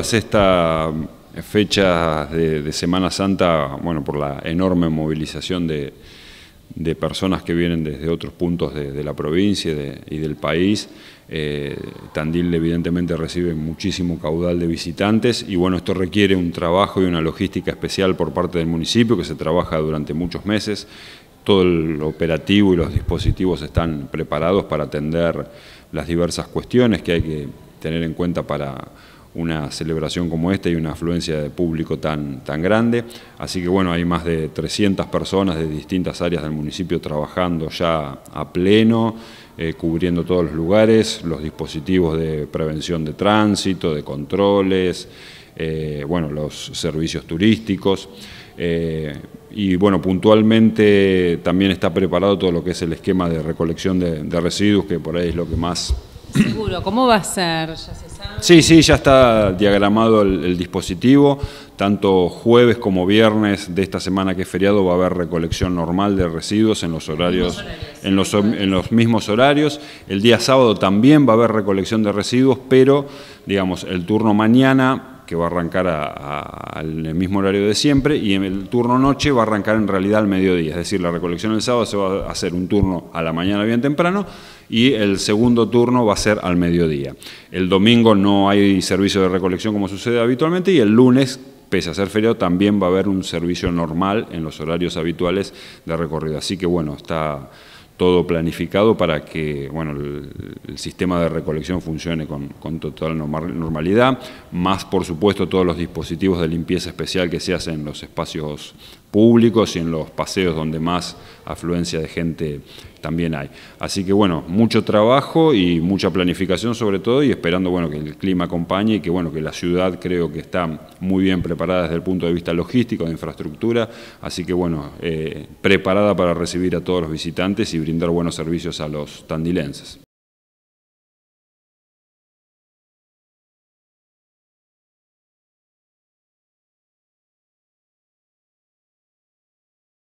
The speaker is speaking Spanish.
esta mm, fecha de, Semana Santa, bueno, por la enorme movilización de, de personas que vienen desde otros puntos de, la provincia y, del país, eh, Tandil evidentemente recibe muchísimo caudal de visitantes y bueno, esto requiere un trabajo y una logística especial por parte del municipio que se trabaja durante muchos meses. Todo el operativo y los dispositivos están preparados para atender las diversas cuestiones que hay que tener en cuenta para una celebración como esta y una afluencia de público tan, tan grande. Así que bueno, hay más de 300 personas de distintas áreas del municipio trabajando ya a pleno, eh, cubriendo todos los lugares, los dispositivos de prevención de tránsito, de controles, eh, bueno, los servicios turísticos. Eh, y bueno, puntualmente también está preparado todo lo que es el esquema de recolección de, residuos, que por ahí es lo que más... Seguro, ¿cómo va a ser? Sí, sí, ya está diagramado el, dispositivo. Tanto jueves como viernes de esta semana que es feriado va a haber recolección normal de residuos en los horarios, en los mismos horarios. El día sábado también va a haber recolección de residuos, pero digamos, el turno mañana que va a arrancar al mismo horario de siempre, y en el turno noche va a arrancar en realidad al mediodía, es decir, la recolección el sábado se va a hacer un turno a la mañana bien temprano y el segundo turno va a ser al mediodía. El domingo no hay servicio de recolección como sucede habitualmente y el lunes pese a ser feriado, también va a haber un servicio normal en los horarios habituales de recorrido. Así que bueno, está todo planificado para que bueno, el, sistema de recolección funcione con, con, total normalidad, más por supuesto todos los dispositivos de limpieza especial que se hacen en los espacios públicos y en los paseos donde más afluencia de gente también hay. Así que bueno, mucho trabajo y mucha planificación sobre todo y esperando bueno, que el clima acompañe y que bueno, que la ciudad creo que está muy bien preparada desde el punto de vista logístico, de infraestructura, así que bueno, eh, preparada para recibir a todos los visitantes y brindar buenos servicios a los tandilenses.